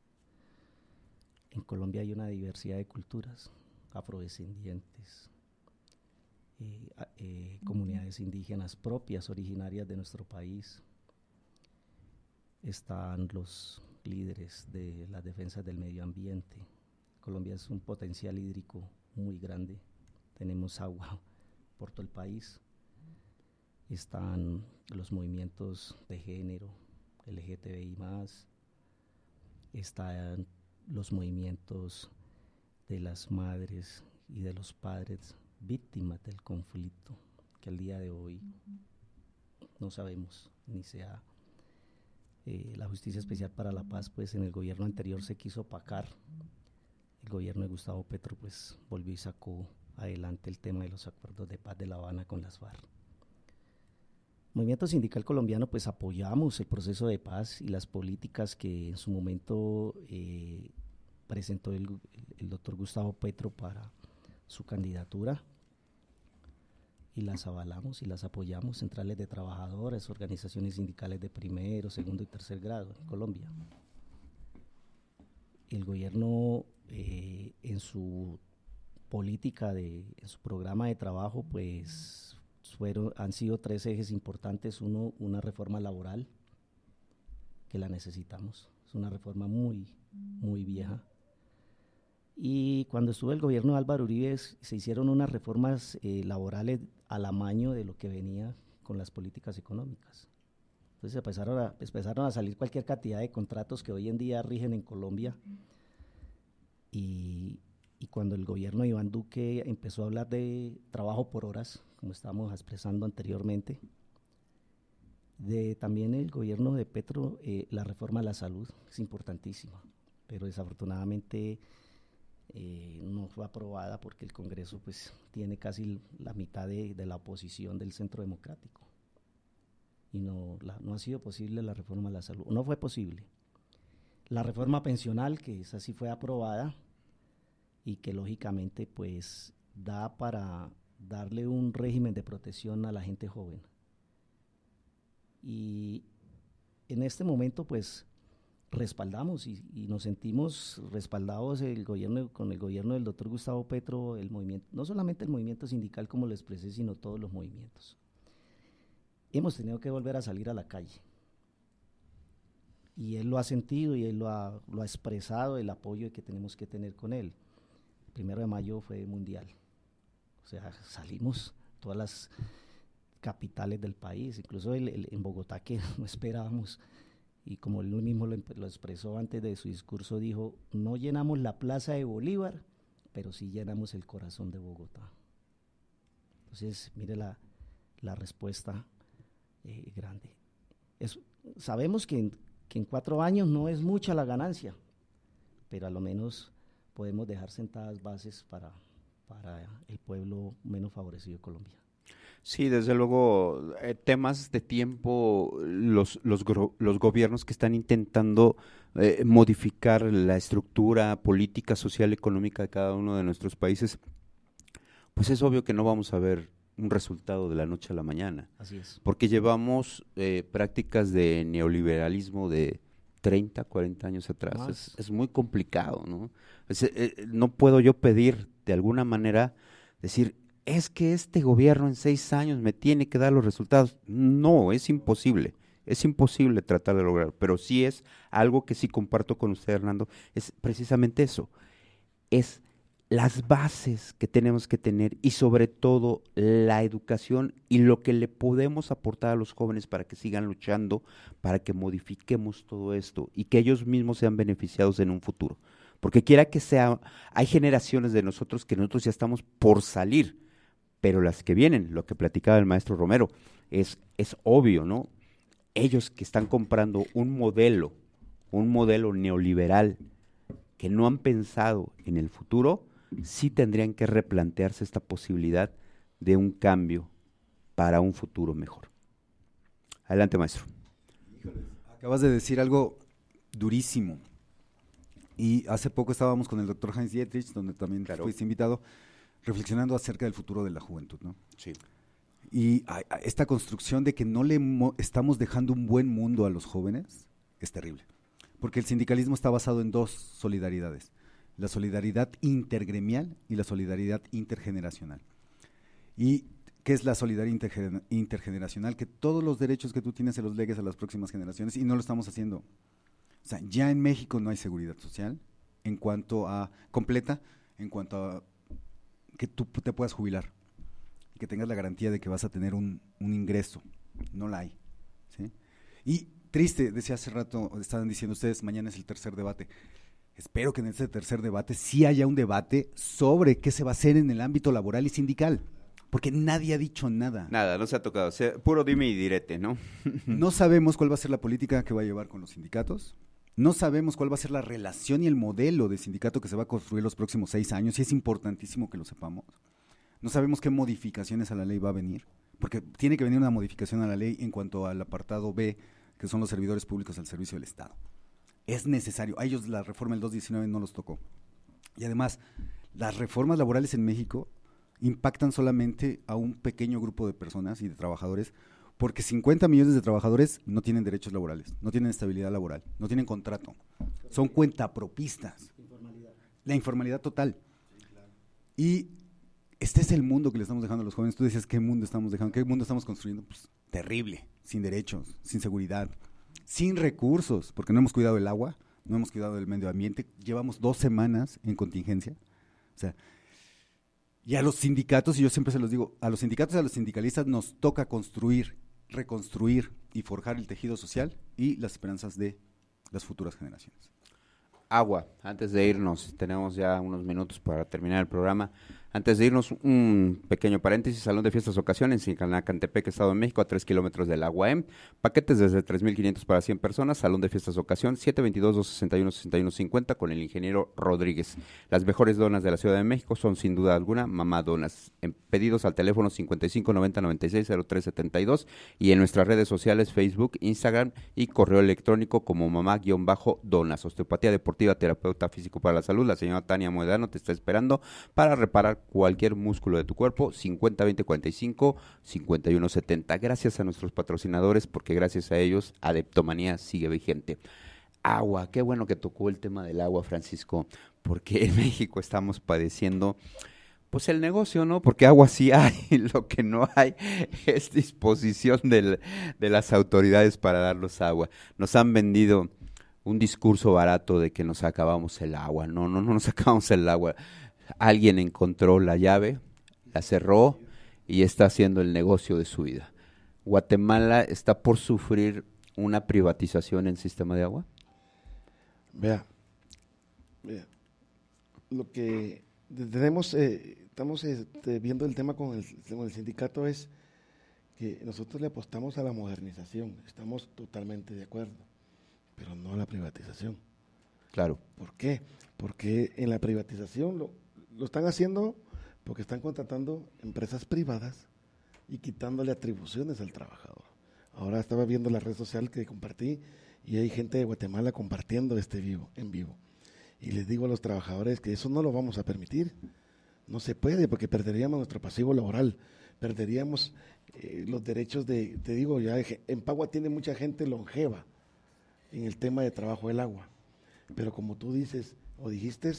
En Colombia hay una diversidad de culturas, afrodescendientes, eh, eh, comunidades indígenas propias, originarias de nuestro país. Están los líderes de la defensa del medio ambiente. Colombia es un potencial hídrico muy grande. Tenemos agua [LAUGHS] por todo el país. Están los movimientos de género, LGTBI más. Están los movimientos de las madres y de los padres víctimas del conflicto que al día de hoy no sabemos ni sea eh, la Justicia Especial para la Paz, pues en el gobierno anterior se quiso opacar. El gobierno de Gustavo Petro, pues volvió y sacó adelante el tema de los acuerdos de paz de La Habana con las FARC. Movimiento Sindical Colombiano, pues apoyamos el proceso de paz y las políticas que en su momento eh, presentó el, doctor Gustavo Petro para su candidatura y las avalamos y las apoyamos, centrales de trabajadores, organizaciones sindicales de primero, segundo y tercer grado en Colombia. El gobierno eh, en su política, de, en su programa de trabajo, pues fueron, han sido tres ejes importantes. Uno, una reforma laboral, que la necesitamos. Es una reforma muy, muy vieja. Y cuando estuvo el gobierno de Álvaro Uribe, se hicieron unas reformas eh, laborales al amaño de lo que venía con las políticas económicas. Entonces empezaron a, empezaron a salir cualquier cantidad de contratos que hoy en día rigen en Colombia. Y, y cuando el gobierno de Iván Duque empezó a hablar de trabajo por horas, como estábamos expresando anteriormente, de también el gobierno de Petro, eh, la reforma a la salud es importantísima, pero desafortunadamente eh, no fue aprobada porque el Congreso pues tiene casi la mitad de, de la oposición del centro democrático y no, la, no ha sido posible la reforma de la salud, no fue posible. La reforma pensional, que esa sí fue aprobada y que lógicamente pues da para darle un régimen de protección a la gente joven. Y en este momento pues respaldamos y, nos sentimos respaldados el gobierno, con el gobierno del doctor Gustavo Petro, el movimiento, no solamente el movimiento sindical como lo expresé, sino todos los movimientos. Hemos tenido que volver a salir a la calle. Y él lo ha sentido y él lo ha, expresado, el apoyo que tenemos que tener con él. El primero de mayo fue mundial. O sea, salimos todas las capitales del país, incluso en Bogotá que [LAUGHS] no esperábamos y como él mismo lo, expresó antes de su discurso, dijo, no llenamos la plaza de Bolívar, pero sí llenamos el corazón de Bogotá. Entonces, mire la, respuesta eh, grande. Es, sabemos que en, cuatro años no es mucha la ganancia, pero a lo menos podemos dejar sentadas bases para, para el pueblo menos favorecido de Colombia. Sí, desde luego, eh, temas de tiempo, los, los, los gobiernos que están intentando eh, modificar la estructura política, social, económica de cada uno de nuestros países, pues es obvio que no vamos a ver un resultado de la noche a la mañana. Así es. Porque llevamos eh, prácticas de neoliberalismo de 30, 40 años atrás. Es, es, muy complicado, ¿no? no puedo yo pedir de alguna manera, decir, es que este gobierno en seis años me tiene que dar los resultados. No, es imposible. Es imposible tratar de lograr, pero sí es algo que sí comparto con usted, Hernando, es precisamente eso. Es las bases que tenemos que tener y sobre todo la educación y lo que le podemos aportar a los jóvenes para que sigan luchando, para que modifiquemos todo esto y que ellos mismos sean beneficiados en un futuro. Porque quiera que sea, hay generaciones de nosotros que nosotros ya estamos por salir pero las que vienen, lo que platicaba el maestro Romero, es, es obvio, ¿no? Ellos que están comprando un modelo, un modelo neoliberal, que no han pensado en el futuro, sí tendrían que replantearse esta posibilidad de un cambio para un futuro mejor. Adelante, maestro. acabas de decir algo durísimo. Y hace poco estábamos con el doctor Heinz Dietrich, donde también fuiste invitado, reflexionando acerca del futuro de la juventud, ¿no? Sí. Y esta construcción de que no le estamos dejando un buen mundo a los jóvenes es terrible, porque el sindicalismo está basado en dos solidaridades, la solidaridad intergremial y la solidaridad intergeneracional. Y qué es la solidaridad intergeneracional, que todos los derechos que tú tienes se los legues a las próximas generaciones y no lo estamos haciendo. ya en México no hay seguridad social en cuanto a completa, en cuanto a que tú te puedas jubilar y que tengas la garantía de que vas a tener un, ingreso. No la hay. ¿sí? Y triste, decía hace rato, estaban diciendo ustedes, mañana es el tercer debate. Espero que en este tercer debate sí haya un debate sobre qué se va a hacer en el ámbito laboral y sindical. Porque nadie ha dicho nada. Nada, no se ha tocado. puro dime y direte, ¿no? [LAUGHS] no sabemos cuál va a ser la política que va a llevar con los sindicatos. No sabemos cuál va a ser la relación y el modelo de sindicato que se va a construir los próximos seis años y es importantísimo que lo sepamos. No sabemos qué modificaciones a la ley va a venir, porque tiene que venir una modificación a la ley en cuanto al apartado B, que son los servidores públicos al servicio del Estado. Es necesario. A ellos la reforma del 219 no los tocó. Y además, las reformas laborales en México impactan solamente a un pequeño grupo de personas y de trabajadores porque 50 millones de trabajadores no tienen derechos laborales, no tienen estabilidad laboral, no tienen contrato, son cuentapropistas. Informalidad. La informalidad total. Y este es el mundo que le estamos dejando a los jóvenes. Tú decías, ¿qué mundo estamos dejando? ¿Qué mundo estamos construyendo? Pues terrible, sin derechos, sin seguridad, sin recursos, porque no hemos cuidado el agua, no hemos cuidado el medio ambiente. Llevamos dos semanas en contingencia. O sea, y a los sindicatos, y yo siempre se los digo, a los sindicatos y a los sindicalistas nos toca construir reconstruir y forjar el tejido social y las esperanzas de las futuras generaciones. Agua, antes de irnos, tenemos ya unos minutos para terminar el programa. Antes de irnos, un pequeño paréntesis, Salón de Fiestas Ocasión en Canacantepec, Estado de México, a 3 kilómetros del la UAM. Paquetes desde 3.500 para 100 personas, Salón de Fiestas Ocasión, 722-261-6150 con el ingeniero Rodríguez. Las mejores donas de la Ciudad de México son sin duda alguna Mamá Donas. pedidos al teléfono noventa y en nuestras redes sociales Facebook, Instagram y correo electrónico como mamá-donas. Osteopatía Deportiva, terapeuta físico para la salud, la señora Tania Moedano te está esperando para reparar cualquier músculo de tu cuerpo. 50 20 45 51 70. Gracias a nuestros patrocinadores porque gracias a ellos Adeptomanía sigue vigente. Agua, qué bueno que tocó el tema del agua, Francisco, porque en [LAUGHS] México estamos padeciendo pues el negocio, ¿no? Porque agua sí hay, [LAUGHS] lo que no hay es disposición de las autoridades para darnos agua. Nos han vendido un discurso barato de que nos acabamos el agua. No, no, no nos [LAUGHS] acabamos el agua alguien encontró la llave, la cerró y está haciendo el negocio de su vida. Guatemala está por sufrir una privatización en sistema de agua. Vea, lo que tenemos, eh, estamos este, viendo el tema con el, con sindicato es que nosotros le apostamos a la modernización, estamos totalmente de acuerdo, pero no a la privatización. Claro. ¿Por qué? Porque en la privatización lo, lo están haciendo porque están contratando empresas privadas y quitándole atribuciones al trabajador. Ahora estaba viendo la red social que compartí y hay gente de Guatemala compartiendo este vivo, en vivo. Y les digo a los trabajadores que eso no lo vamos a permitir. No se puede porque perderíamos nuestro pasivo laboral, perderíamos eh, los derechos de, te digo, ya en Pagua tiene mucha gente longeva en el tema de trabajo del agua. Pero como tú dices o dijiste,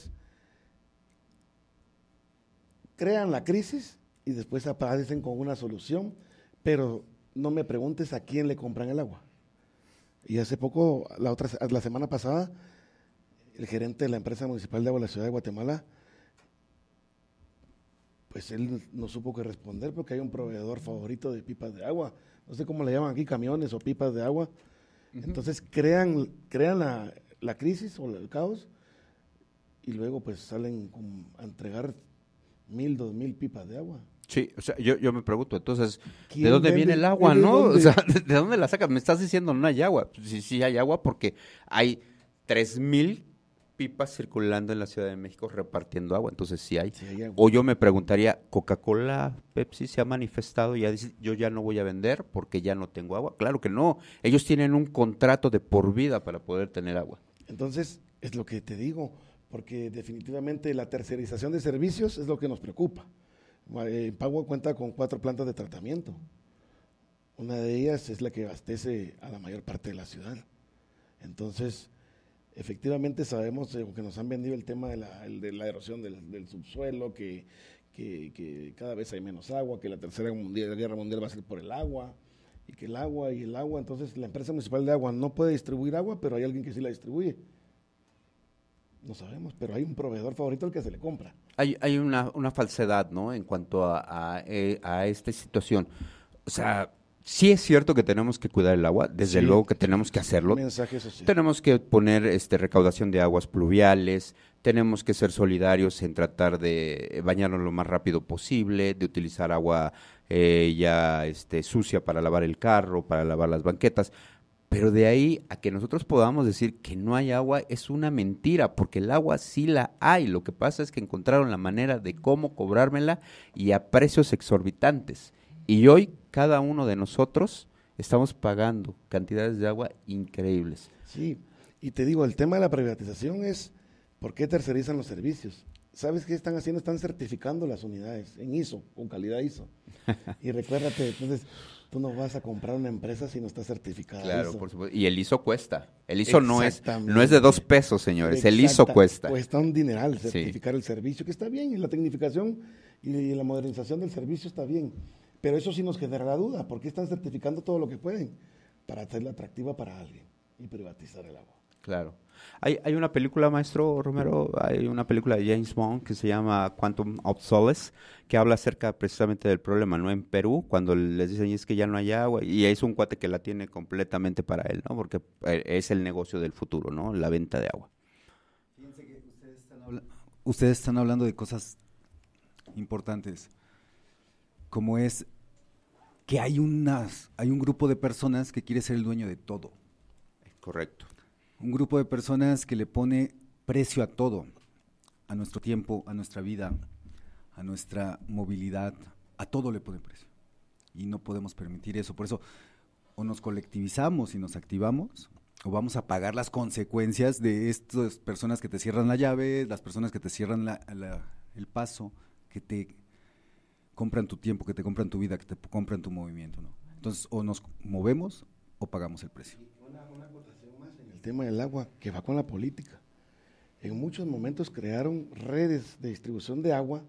crean la crisis y después aparecen con una solución, pero no me preguntes a quién le compran el agua. Y hace poco, la, otra, la semana pasada, el gerente de la empresa municipal de agua de la ciudad de Guatemala, pues él no supo qué responder porque hay un proveedor favorito de pipas de agua, no sé cómo le llaman aquí, camiones o pipas de agua. Entonces crean, crean la, la crisis o el caos y luego pues salen a entregar mil, dos mil pipas de agua. Sí, o sea, yo, me pregunto, entonces, ¿de dónde viene el agua, no? [LAUGHS] O sea, ¿de dónde la sacas? Me estás diciendo no hay agua. Pues sí, sí hay agua porque hay tres mil pipas circulando en la Ciudad de México repartiendo agua, entonces sí hay. O yo me preguntaría, ¿Coca-Cola, Pepsi se ha manifestado y ya dice, yo ya no voy a vender porque ya no tengo agua? Claro que no, ellos tienen un contrato de por vida para poder tener agua. Entonces, es lo que te digo, porque definitivamente la tercerización de servicios es lo que nos preocupa. en eh, Pagua cuenta con cuatro plantas de tratamiento. Una de ellas es la que abastece a la mayor parte de la ciudad. Entonces, efectivamente sabemos, eh, que nos han vendido el tema de la, erosión del, subsuelo, que, cada vez hay menos agua, que la tercera guerra mundial va a ser por el agua, y que el agua y el agua, entonces la empresa municipal de agua no puede distribuir agua, pero hay alguien que sí la distribuye. No sabemos, pero hay un proveedor favorito al que se le compra. Hay, hay una, una falsedad, ¿no? En cuanto a, a, eh, esta situación. O sea, sí es cierto que tenemos que cuidar el agua, desde luego que tenemos que hacerlo. Tenemos que poner este, recaudación de aguas pluviales, tenemos que ser solidarios en tratar de bañarnos lo más rápido posible, de utilizar agua eh, ya este, sucia para lavar el carro, para lavar las banquetas. Pero de ahí a que nosotros podamos decir que no hay agua es una mentira, porque el agua sí la hay. Lo que pasa es que encontraron la manera de cómo cobrármela y a precios exorbitantes. Y hoy cada uno de nosotros estamos pagando cantidades de agua increíbles. Sí, y te digo, el tema de la privatización es por qué tercerizan los servicios. ¿Sabes qué están haciendo? Están certificando las unidades en ISO, con calidad ISO. [LAUGHS] y recuérdate, entonces, Tú no vas a comprar una empresa si no está certificada. Claro, por supuesto. Y el ISO cuesta. El ISO no es, no es de dos pesos, señores. El ISO cuesta. Cuesta un dineral certificar el servicio, que está bien, y la tecnificación y la modernización del servicio está bien. Pero eso sí nos genera duda, porque están certificando todo lo que pueden para hacerla atractiva para alguien y privatizar el agua. Claro. Hay, una película, maestro Romero, hay una película de James Bond que se llama Quantum of Solace, que habla acerca precisamente del problema, ¿no? En Perú, cuando les dicen, es que ya no hay agua, y es un cuate que la tiene completamente para él, ¿no? Porque eh, es el negocio del futuro, ¿no? La venta de agua. Fíjense que ustedes están, hablando de cosas importantes, como es que hay, unas, hay un grupo de personas que quiere ser el dueño de todo. Correcto un grupo de personas que le pone precio a todo, a nuestro tiempo, a nuestra vida, a nuestra movilidad, a todo le pone precio. Y no podemos permitir eso. Por eso, o nos colectivizamos y nos activamos, o vamos a pagar las consecuencias de estas personas que te cierran la llave, las personas que te cierran el paso, que te compran tu tiempo, que te compran tu vida, que te compran tu movimiento. Entonces, o nos movemos o pagamos el precio tema del agua, que va con la política. En muchos momentos crearon redes de distribución de agua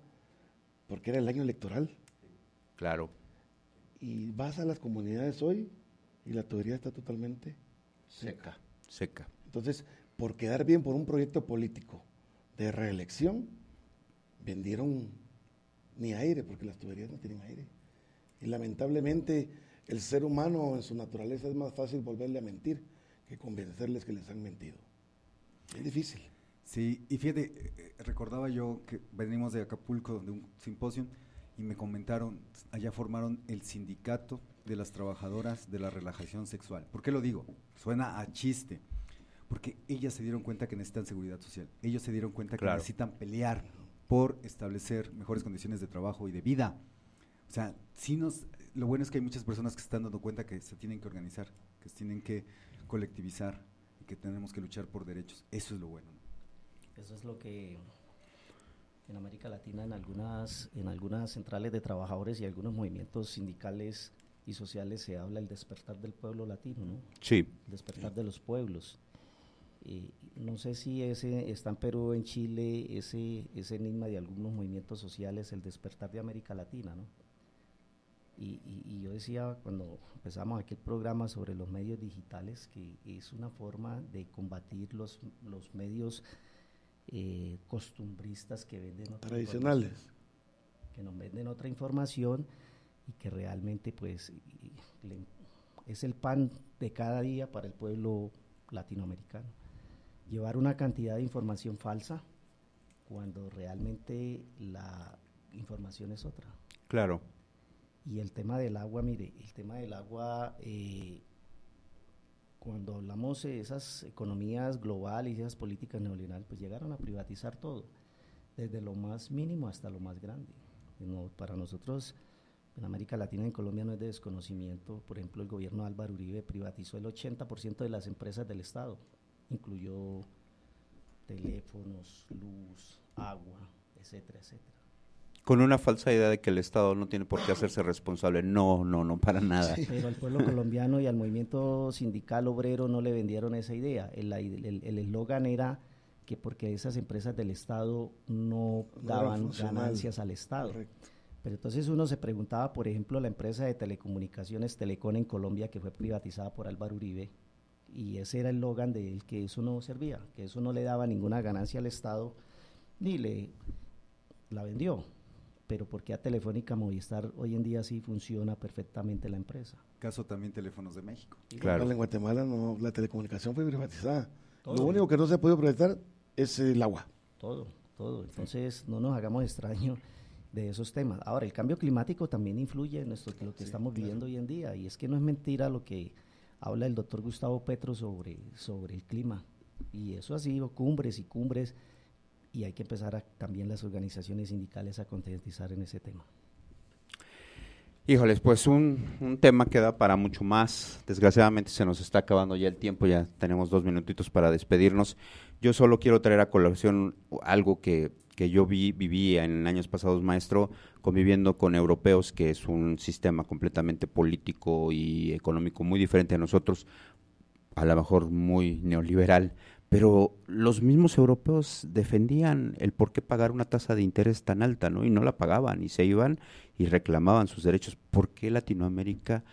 porque era el año electoral. Claro. Y vas a las comunidades hoy y la tubería está totalmente seca. Seca. Entonces, por quedar bien por un proyecto político de reelección, vendieron ni aire, porque las tuberías no tienen aire. Y lamentablemente el ser humano en su naturaleza es más fácil volverle a mentir que convencerles que les han mentido. Es difícil. Sí, y fíjate, eh, eh, recordaba yo que venimos de Acapulco, donde un simposio, y me comentaron, allá formaron el sindicato de las trabajadoras de la relajación sexual. ¿Por qué lo digo? Suena a chiste. Porque ellas se dieron cuenta que necesitan seguridad social. Ellos se dieron cuenta que necesitan pelear por establecer mejores condiciones de trabajo y de vida. O sea, si nos, lo bueno es que hay muchas personas que se están dando cuenta que se tienen que organizar, que se tienen que colectivizar y que tenemos que luchar por derechos. Eso es lo bueno. Eso es lo que en América Latina, en algunas, en algunas centrales de trabajadores y algunos movimientos sindicales y sociales se habla el despertar del pueblo latino, ¿no? Sí. Despertar de los pueblos. Eh, no sé si ese está en Perú, en Chile, ese, ese enigma de algunos movimientos sociales, el despertar de América Latina, ¿no? Y, yo decía cuando empezamos aquel programa sobre los medios digitales que es una forma de combatir los, los medios eh, costumbristas que venden tradicionales que nos venden otra información y que realmente pues es el pan de cada día para el pueblo latinoamericano llevar una cantidad de información falsa cuando realmente la información es otra claro y el tema del agua, mire, el tema del agua, eh, cuando hablamos de esas economías globales y esas políticas neoliberales, pues llegaron a privatizar todo, desde lo más mínimo hasta lo más grande. para nosotros, en América Latina, en Colombia, no es de desconocimiento. Por ejemplo, el gobierno de Álvaro Uribe privatizó el 80% de las empresas del Estado, incluyó teléfonos, luz, agua, etcétera, etcétera con una falsa idea de que el Estado no tiene por qué hacerse responsable. No, no, no, para nada. Pero al pueblo colombiano y al movimiento sindical obrero no le vendieron esa idea. El eslogan era que porque esas empresas del Estado no daban ganancias al Estado. Pero entonces uno se preguntaba, por ejemplo, la empresa de telecomunicaciones Telecon en Colombia que fue privatizada por Álvaro Uribe, y ese era el eslogan de que eso no servía, que eso no le daba ninguna ganancia al Estado, ni le la vendió pero porque a Telefónica Movistar hoy en día sí funciona perfectamente la empresa. Caso también Teléfonos de México. Claro. En Guatemala no, la telecomunicación fue privatizada. Lo único que no se ha podido privatizar es el agua. Todo, todo. Entonces no nos hagamos extraños de esos temas. Ahora, el cambio climático también influye en nuestro, lo que estamos viviendo hoy en día. Y es que no es mentira lo que habla el doctor Gustavo Petro sobre, sobre el clima. Y eso ha sido cumbres y cumbres y hay que empezar también las organizaciones sindicales a concientizar en ese tema. Híjoles, pues un, tema que da para mucho más. Desgraciadamente se nos está acabando ya el tiempo, ya tenemos dos minutitos para despedirnos. Yo solo quiero traer a colación algo que, que yo vi, viví en años pasados, maestro, conviviendo con europeos, que es un sistema completamente político y económico muy diferente a nosotros, a lo mejor muy neoliberal, pero los mismos europeos defendían el por qué pagar una tasa de interés tan alta, ¿no? Y no la pagaban y se iban y reclamaban sus derechos. ¿Por qué Latinoamérica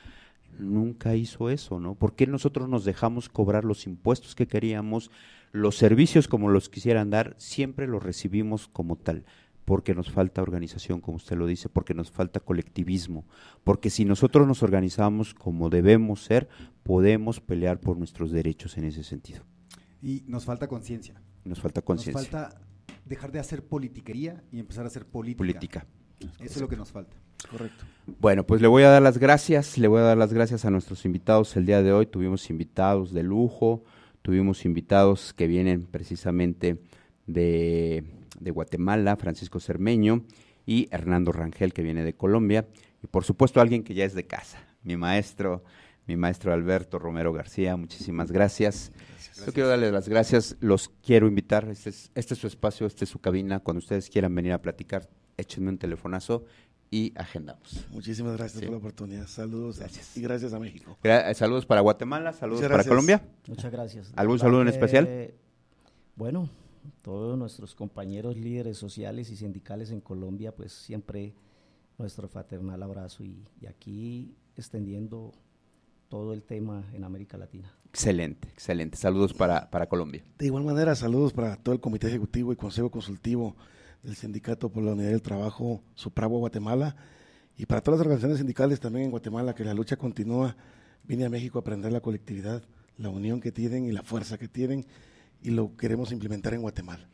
nunca hizo eso, ¿no? ¿Por qué nosotros nos dejamos cobrar los impuestos que queríamos, los servicios como los quisieran dar, siempre los recibimos como tal? Porque nos falta organización, como usted lo dice, porque nos falta colectivismo, porque si nosotros nos organizamos como debemos ser, podemos pelear por nuestros derechos en ese sentido. Y nos falta conciencia. Nos falta conciencia. Nos falta dejar de hacer politiquería y empezar a hacer política. Política. Eso es lo que nos falta. Correcto. Bueno, pues le voy a dar las gracias, le voy a dar las gracias a nuestros invitados el día de hoy. Tuvimos invitados de lujo, tuvimos invitados que vienen precisamente de, de Guatemala, Francisco Cermeño y Hernando Rangel, que viene de Colombia. Y por supuesto alguien que ya es de casa, mi maestro, mi maestro Alberto Romero García, muchísimas gracias. Yo quiero darles las gracias, los quiero invitar. Este, este es, su espacio, este es su cabina. Cuando ustedes quieran venir a platicar, échenme un telefonazo y agendamos. Muchísimas gracias por la oportunidad. Saludos gracias. y gracias a México. Eh, saludos para Guatemala, saludos para Colombia. Muchas gracias. ¿Algún saludo en especial? Bueno, todos nuestros compañeros líderes sociales y sindicales en Colombia, pues siempre nuestro fraternal abrazo y aquí extendiendo todo el tema en América Latina. Excelente, excelente. Saludos para, Colombia. De igual manera, saludos para todo el Comité Ejecutivo y Consejo Consultivo del Sindicato por la Unidad del Trabajo Supravo Guatemala y para todas las organizaciones sindicales también en Guatemala, que la lucha continúa. Vine a México a aprender la colectividad, la unión que tienen y la fuerza que tienen y lo queremos implementar en Guatemala.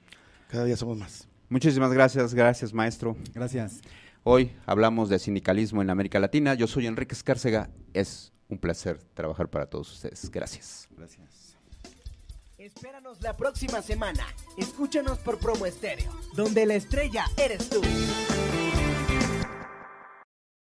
Cada día somos más. Muchísimas gracias, gracias maestro. Gracias. Hoy hablamos de sindicalismo en América Latina. Yo soy Enrique Escárcega. Es un placer trabajar para todos ustedes. Gracias. Gracias. Espéranos la próxima semana. Escúchanos por Promo Estéreo, donde la estrella eres tú.